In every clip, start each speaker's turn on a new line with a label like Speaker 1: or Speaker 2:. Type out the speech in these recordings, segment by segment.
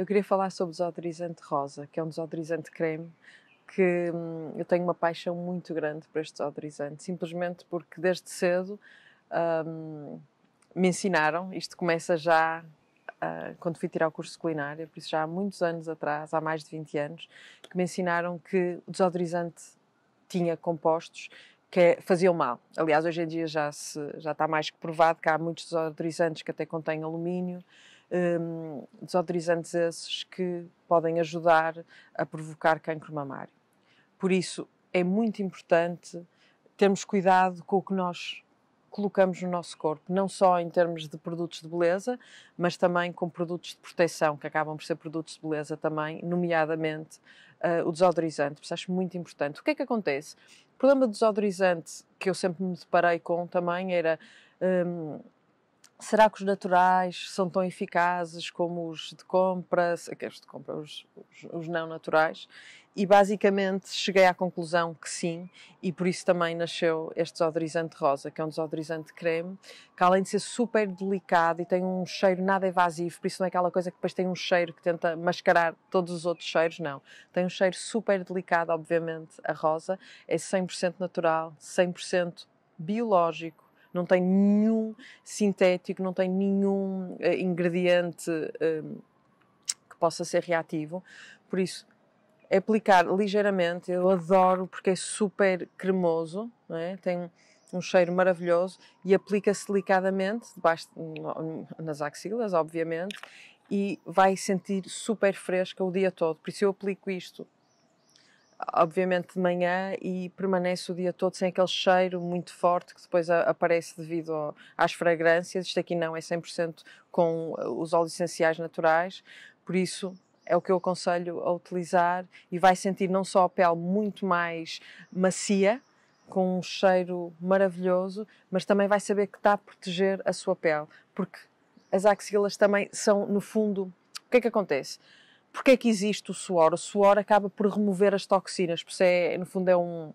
Speaker 1: Eu queria falar sobre o desodorizante rosa, que é um desodorizante creme que hum, eu tenho uma paixão muito grande por este desodorizante, simplesmente porque desde cedo hum, me ensinaram. Isto começa já uh, quando fui tirar o curso de culinária, por isso já há muitos anos atrás, há mais de 20 anos, que me ensinaram que o desodorizante tinha compostos que faziam mal. Aliás, hoje em dia já, se, já está mais que provado que há muitos desodorizantes que até contêm alumínio um, desodorizantes esses que podem ajudar a provocar cancro mamário. Por isso, é muito importante termos cuidado com o que nós colocamos no nosso corpo, não só em termos de produtos de beleza, mas também com produtos de proteção, que acabam por ser produtos de beleza também, nomeadamente uh, o desodorizante. Isso acho muito importante. O que é que acontece? O problema do desodorizante que eu sempre me deparei com também era. Um, Será que os naturais são tão eficazes como os de compra, aqueles de compra, os, os, os, não naturais? E basicamente cheguei à conclusão que sim, e por isso também nasceu este desodorizante rosa, que é um desodorizante creme, que além de ser super delicado e tem um cheiro nada evasivo, por isso não é aquela coisa que depois tem um cheiro que tenta mascarar todos os outros cheiros, não. Tem um cheiro super delicado, obviamente, a rosa, é 100% natural, 100% biológico, não tem nenhum sintético, não tem nenhum uh, ingrediente eh, que possa ser reativo. Por isso, aplicar ligeiramente, eu adoro porque é super cremoso, é? tem um, um cheiro maravilhoso e aplica-se delicadamente, debaixo, nas axilas, obviamente, e vai sentir super fresca o dia todo. Por isso eu aplico isto obviamente, de manhã e permanece o dia todo sem aquele cheiro muito forte que depois aparece devido ao, às fragrâncias. Isto aqui não é 100% com uh, os óleos essenciais naturais, por isso é o que eu aconselho a utilizar e vai sentir não só a pele muito mais macia, com um cheiro maravilhoso, mas também vai saber que está a proteger a sua pele, porque as axilas também são, no fundo, o que é que acontece? porque é que existe o suor? O suor acaba por remover as toxinas, por isso é, no fundo é, um,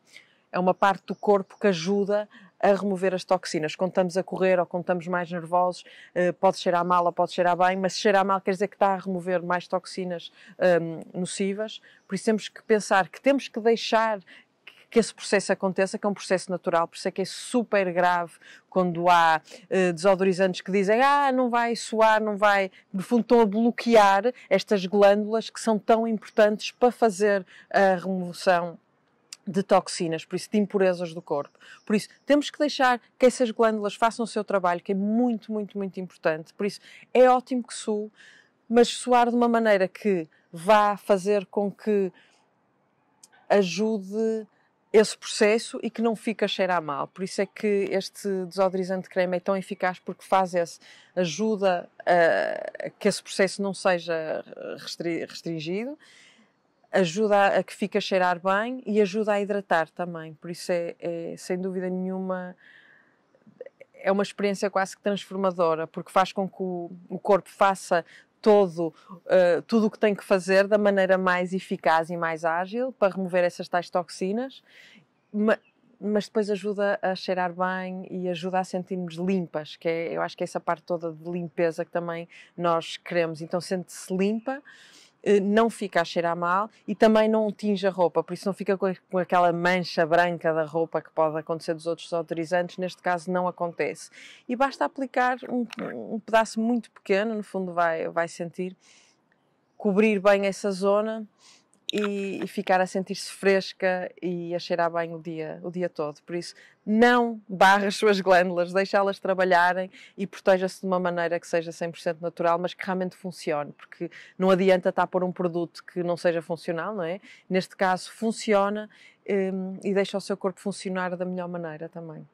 Speaker 1: é uma parte do corpo que ajuda a remover as toxinas. Quando estamos a correr ou quando estamos mais nervosos, eh, pode cheirar mal ou pode cheirar bem, mas se cheirar mal quer dizer que está a remover mais toxinas ehm, nocivas. Por isso temos que pensar que temos que deixar que esse processo aconteça, que é um processo natural, por isso é que é super grave quando há eh, desodorizantes que dizem ah, não vai suar, não vai, no fundo estão a bloquear estas glândulas que são tão importantes para fazer a remoção de toxinas, por isso de impurezas do corpo. Por isso, temos que deixar que essas glândulas façam o seu trabalho, que é muito, muito, muito importante. Por isso, é ótimo que sue, mas suar de uma maneira que vá fazer com que ajude esse processo e que não fica a cheirar mal. Por isso é que este desodorizante de creme é tão eficaz porque faz esse, ajuda a, ah, a que esse processo não seja restringido, ajuda a, a que fique a cheirar bem e ajuda a hidratar também. Por isso é, é sem dúvida nenhuma é uma experiência quase que transformadora, porque faz com que o, o corpo faça todo, uh, tudo o que tem que fazer da maneira mais eficaz e mais ágil para remover essas tais toxinas, mas, mas depois ajuda a cheirar bem e ajuda a sentirmos limpas, que é, eu acho que é essa parte toda de limpeza que também nós queremos. Então sente-se limpa eh, não fica a cheirar mal e também não tinge a roupa, por isso não fica com aquela mancha branca da roupa que pode acontecer dos outros autorizantes, neste caso não acontece. E basta aplicar um, um pedaço muito pequeno, no fundo vai, vai sentir, cobrir bem essa zona e, e ficar a sentir-se fresca e a cheirar bem o dia, o dia todo. Por isso, não barre as suas glândulas, deixá-las trabalharem e proteja-se de uma maneira que seja 100% natural, mas que realmente funcione, porque não adianta estar a pôr um produto que não seja funcional, não é? Neste caso, funciona hum, e deixa o seu corpo funcionar da melhor maneira também.